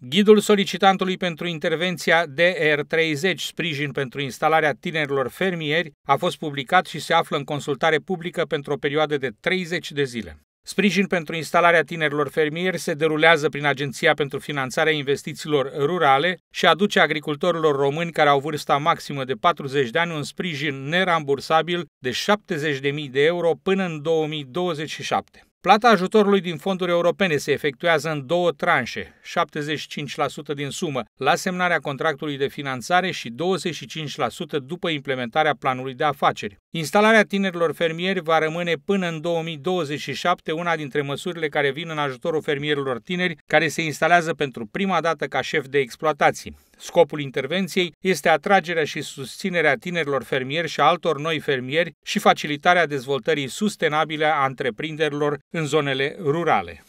Ghidul solicitantului pentru intervenția DR30 Sprijin pentru instalarea tinerilor fermieri a fost publicat și se află în consultare publică pentru o perioadă de 30 de zile. Sprijin pentru instalarea tinerilor fermieri se derulează prin Agenția pentru Finanțarea Investițiilor Rurale și aduce agricultorilor români care au vârsta maximă de 40 de ani un sprijin nerambursabil de 70.000 de euro până în 2027. Plata ajutorului din fonduri europene se efectuează în două tranșe, 75% din sumă la semnarea contractului de finanțare și 25% după implementarea planului de afaceri. Instalarea tinerilor fermieri va rămâne până în 2027 una dintre măsurile care vin în ajutorul fermierilor tineri care se instalează pentru prima dată ca șef de exploatații. Scopul intervenției este atragerea și susținerea tinerilor fermieri și altor noi fermieri și facilitarea dezvoltării sustenabile a întreprinderilor în zonele rurale.